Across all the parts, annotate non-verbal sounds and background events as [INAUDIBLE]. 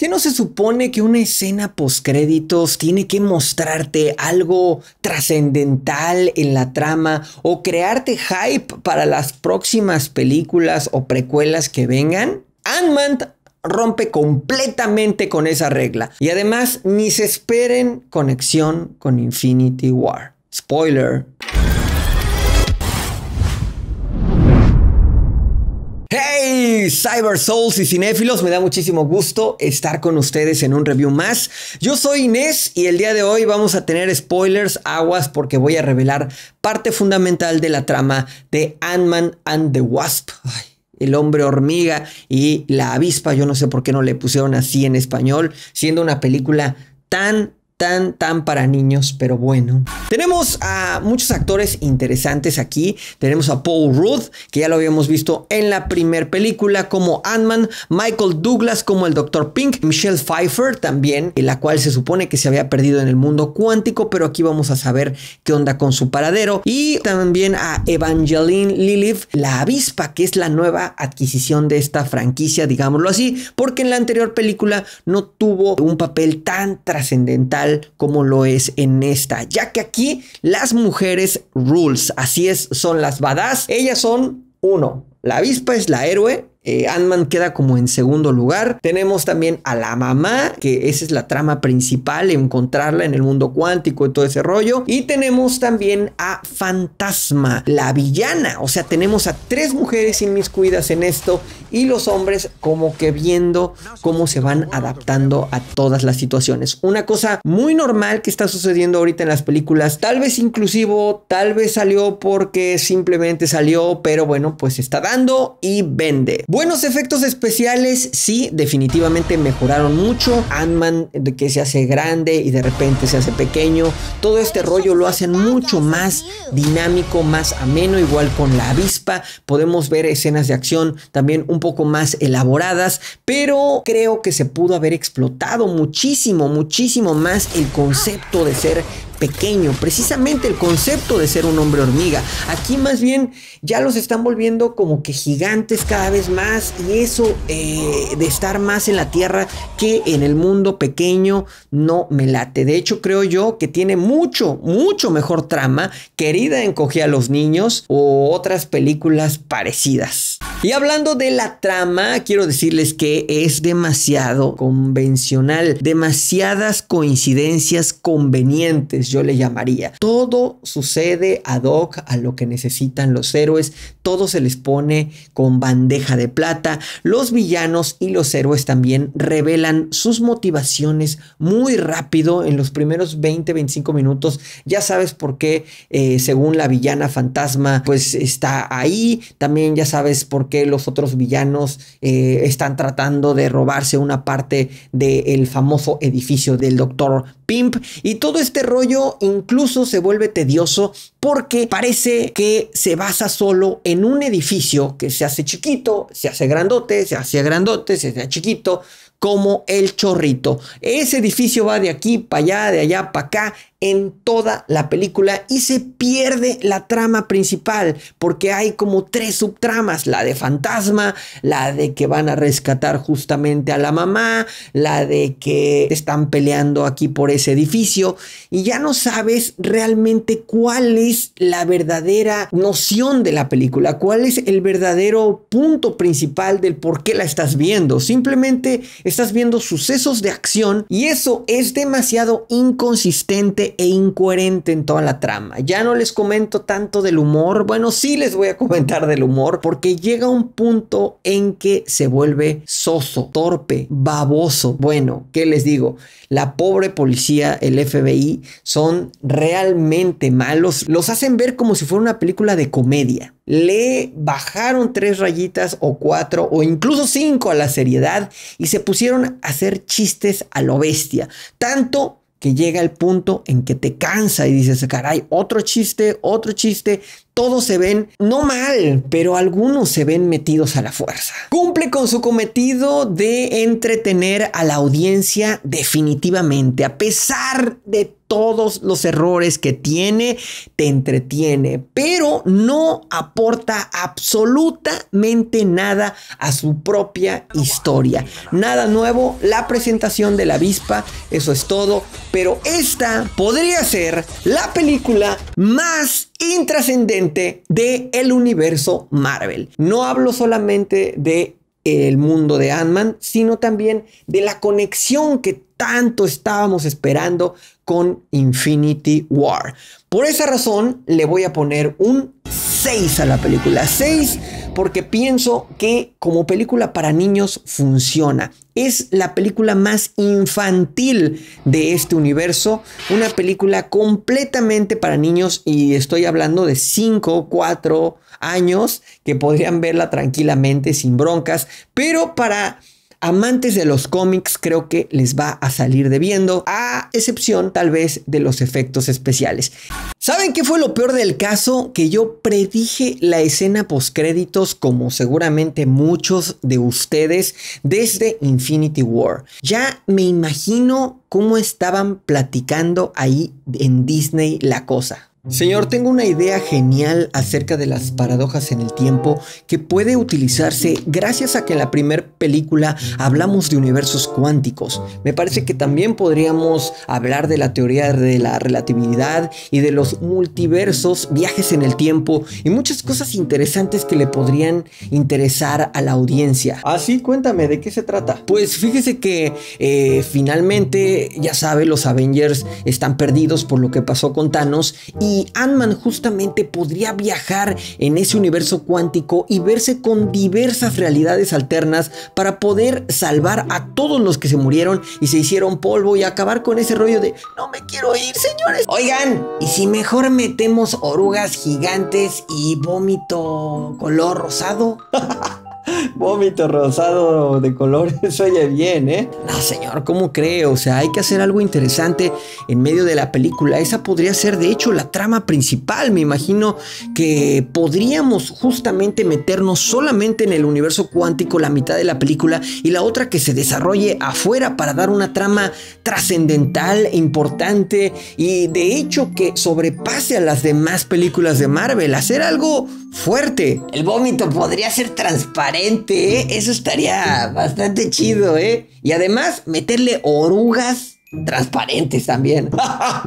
¿Qué no se supone que una escena postcréditos tiene que mostrarte algo trascendental en la trama o crearte hype para las próximas películas o precuelas que vengan? Ant-Man rompe completamente con esa regla y además ni se esperen conexión con Infinity War. Spoiler. Cyber Souls y cinéfilos, me da muchísimo gusto estar con ustedes en un review más. Yo soy Inés y el día de hoy vamos a tener spoilers, aguas, porque voy a revelar parte fundamental de la trama de Ant-Man and the Wasp. el hombre hormiga y la avispa, yo no sé por qué no le pusieron así en español, siendo una película tan tan, tan para niños, pero bueno. Tenemos a muchos actores interesantes aquí. Tenemos a Paul Rudd, que ya lo habíamos visto en la primera película como Ant-Man, Michael Douglas como el Dr. Pink, Michelle Pfeiffer también, la cual se supone que se había perdido en el mundo cuántico, pero aquí vamos a saber qué onda con su paradero. Y también a Evangeline Lilith, la avispa, que es la nueva adquisición de esta franquicia, digámoslo así, porque en la anterior película no tuvo un papel tan trascendental como lo es en esta, ya que aquí las mujeres rules, así es, son las badass, ellas son uno, la avispa es la héroe, eh, Ant-Man queda como en segundo lugar. Tenemos también a la mamá, que esa es la trama principal, encontrarla en el mundo cuántico y todo ese rollo. Y tenemos también a Fantasma, la villana. O sea, tenemos a tres mujeres inmiscuidas en esto y los hombres como que viendo cómo se van adaptando a todas las situaciones. Una cosa muy normal que está sucediendo ahorita en las películas, tal vez inclusivo, tal vez salió porque simplemente salió, pero bueno, pues está dando y vende. Buenos efectos especiales, sí, definitivamente mejoraron mucho. Ant-Man de que se hace grande y de repente se hace pequeño. Todo este rollo lo hacen mucho más dinámico, más ameno, igual con la avispa. Podemos ver escenas de acción también un poco más elaboradas, pero creo que se pudo haber explotado muchísimo, muchísimo más el concepto de ser pequeño, precisamente el concepto de ser un hombre hormiga. Aquí más bien ya los están volviendo como que gigantes cada vez más y eso eh, de estar más en la tierra que en el mundo pequeño no me late. De hecho creo yo que tiene mucho, mucho mejor trama. Querida encogía a los niños o otras películas parecidas. Y hablando de la trama, quiero decirles que es demasiado convencional, demasiadas coincidencias convenientes yo le llamaría. Todo sucede ad hoc a lo que necesitan los héroes, todo se les pone con bandeja de plata, los villanos y los héroes también revelan sus motivaciones muy rápido en los primeros 20-25 minutos, ya sabes por qué, eh, según la villana fantasma, pues está ahí, también ya sabes por qué los otros villanos eh, están tratando de robarse una parte del famoso edificio del doctor Pimp y todo este rollo incluso se vuelve tedioso porque parece que se basa solo en un edificio que se hace chiquito, se hace grandote, se hace grandote, se hace chiquito, como el chorrito. Ese edificio va de aquí para allá, de allá para acá, en toda la película y se pierde la trama principal porque hay como tres subtramas, la de fantasma, la de que van a rescatar justamente a la mamá, la de que están peleando aquí por ese edificio y ya no sabes realmente cuál es la verdadera noción de la película, cuál es el verdadero punto principal del por qué la estás viendo. Simplemente estás viendo sucesos de acción y eso es demasiado inconsistente e incoherente en toda la trama. Ya no les comento tanto del humor, bueno, sí les voy a comentar del humor porque llega un punto en que se vuelve soso, torpe, baboso. Bueno, ¿qué les digo? La pobre policía, el FBI, son realmente malos. Los hacen ver como si fuera una película de comedia le bajaron tres rayitas o cuatro o incluso cinco a la seriedad y se pusieron a hacer chistes a lo bestia. Tanto que llega el punto en que te cansa y dices, caray, otro chiste, otro chiste, todos se ven, no mal, pero algunos se ven metidos a la fuerza. Cumple con su cometido de entretener a la audiencia definitivamente, a pesar de todos los errores que tiene, te entretiene, pero no aporta absolutamente nada a su propia historia. Nada nuevo, la presentación de la avispa, eso es todo, pero esta podría ser la película más intrascendente del el universo Marvel. No hablo solamente de el mundo de Ant-Man, sino también de la conexión que tanto estábamos esperando con Infinity War. Por esa razón le voy a poner un 6 a la película. 6 porque pienso que como película para niños funciona. Es la película más infantil de este universo, una película completamente para niños y estoy hablando de 5, 4 años que podrían verla tranquilamente sin broncas, pero para amantes de los cómics creo que les va a salir debiendo, a excepción tal vez de los efectos especiales. ¿Saben qué fue lo peor del caso? Que yo predije la escena postcréditos como seguramente muchos de ustedes desde Infinity War. Ya me imagino cómo estaban platicando ahí en Disney la cosa. Señor, tengo una idea genial acerca de las paradojas en el tiempo que puede utilizarse gracias a que en la primera película hablamos de universos cuánticos. Me parece que también podríamos hablar de la teoría de la relatividad y de los multiversos, viajes en el tiempo y muchas cosas interesantes que le podrían interesar a la audiencia. Así, cuéntame, ¿de qué se trata? Pues fíjese que eh, finalmente, ya sabe, los Avengers están perdidos por lo que pasó con Thanos y y Ant-Man justamente podría viajar en ese universo cuántico y verse con diversas realidades alternas para poder salvar a todos los que se murieron y se hicieron polvo y acabar con ese rollo de no me quiero ir, señores. Oigan, ¿y si mejor metemos orugas gigantes y vómito color rosado? [LAUGHS] Vómito rosado de colores, oye [LAUGHS] bien, ¿eh? No, señor, ¿cómo cree? O sea, hay que hacer algo interesante en medio de la película. Esa podría ser, de hecho, la trama principal. Me imagino que podríamos justamente meternos solamente en el universo cuántico la mitad de la película y la otra que se desarrolle afuera para dar una trama trascendental, importante y de hecho que sobrepase a las demás películas de Marvel. Hacer algo fuerte. El vómito podría ser transparente, ¿eh? Eso estaría bastante chido, ¿eh? Y además, meterle orugas transparentes también.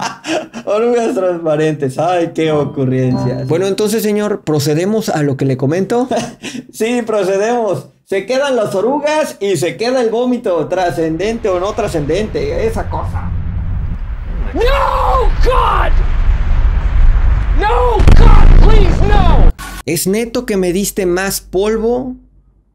[LAUGHS] orugas transparentes, ay, qué ocurrencia. Bueno, entonces, señor, procedemos a lo que le comento. [LAUGHS] sí, procedemos. Se quedan las orugas y se queda el vómito, trascendente o no trascendente, esa cosa. No, God! No, ¿Es neto que me diste más polvo?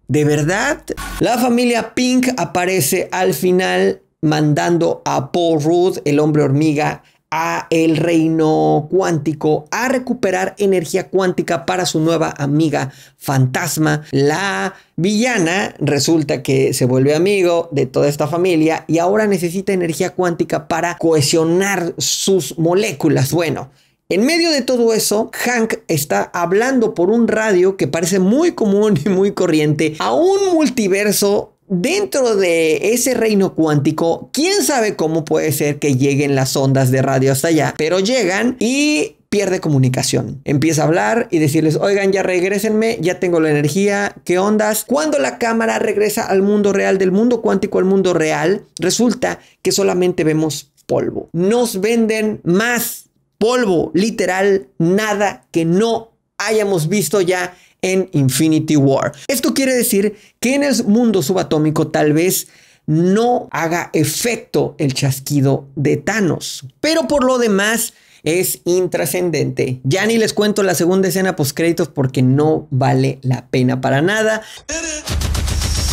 ¿De verdad? La familia Pink aparece al final mandando a Paul Rudd, el hombre hormiga, a el reino cuántico a recuperar energía cuántica para su nueva amiga fantasma. La villana resulta que se vuelve amigo de toda esta familia y ahora necesita energía cuántica para cohesionar sus moléculas. Bueno, en medio de todo eso, Hank está hablando por un radio que parece muy común y muy corriente a un multiverso dentro de ese reino cuántico, quién sabe cómo puede ser que lleguen las ondas de radio hasta allá, pero llegan y pierde comunicación. Empieza a hablar y decirles, oigan, ya regresenme, ya tengo la energía, ¿qué ondas? Cuando la cámara regresa al mundo real, del mundo cuántico al mundo real, resulta que solamente vemos polvo. Nos venden más polvo, literal, nada que no hayamos visto ya en Infinity War. Esto quiere decir que en el mundo subatómico tal vez no haga efecto el chasquido de Thanos, pero por lo demás es intrascendente. Ya ni les cuento la segunda escena post créditos porque no vale la pena para nada.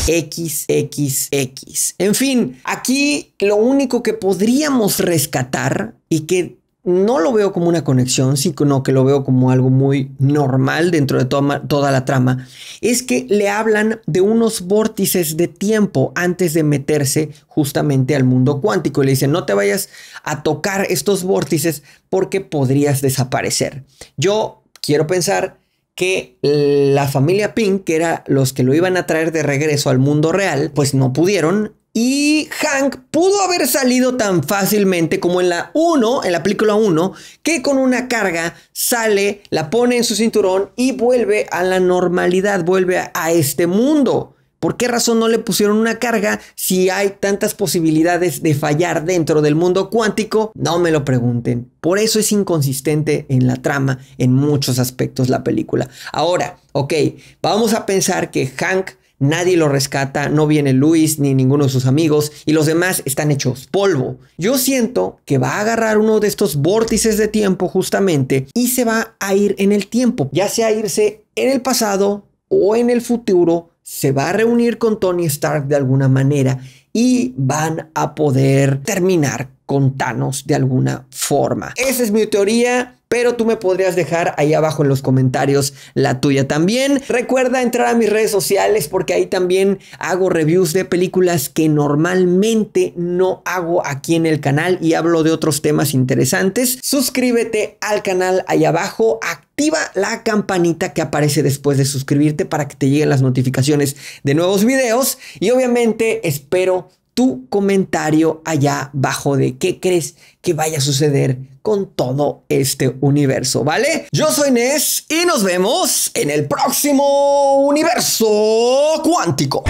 XXX. En fin, aquí lo único que podríamos rescatar y que no lo veo como una conexión, sino que lo veo como algo muy normal dentro de toda, la trama, es que le hablan de unos vórtices de tiempo antes de meterse justamente al mundo cuántico y le dicen no te vayas a tocar estos vórtices porque podrías desaparecer. Yo quiero pensar que la familia Pink, que era los que lo iban a traer de regreso al mundo real, pues no pudieron y Hank pudo haber salido tan fácilmente como en la 1, en la película 1, que con una carga sale, la pone en su cinturón y vuelve a la normalidad, vuelve a, este mundo. ¿Por qué razón no le pusieron una carga si hay tantas posibilidades de fallar dentro del mundo cuántico? No me lo pregunten. Por eso es inconsistente en la trama, en muchos aspectos la película. Ahora, ok, vamos a pensar que Hank Nadie lo rescata, no viene Luis ni ninguno de sus amigos y los demás están hechos polvo. Yo siento que va a agarrar uno de estos vórtices de tiempo justamente y se va a ir en el tiempo, ya sea irse en el pasado o en el futuro, se va a reunir con Tony Stark de alguna manera y van a poder terminar con Thanos de alguna forma. Esa es mi teoría pero tú me podrías dejar ahí abajo en los comentarios la tuya también. Recuerda entrar a mis redes sociales porque ahí también hago reviews de películas que normalmente no hago aquí en el canal y hablo de otros temas interesantes. Suscríbete al canal ahí abajo, activa la campanita que aparece después de suscribirte para que te lleguen las notificaciones de nuevos videos y obviamente espero tu comentario allá abajo de qué crees que vaya a suceder con todo este universo, ¿vale? Yo soy Nes y nos vemos en el próximo universo cuántico.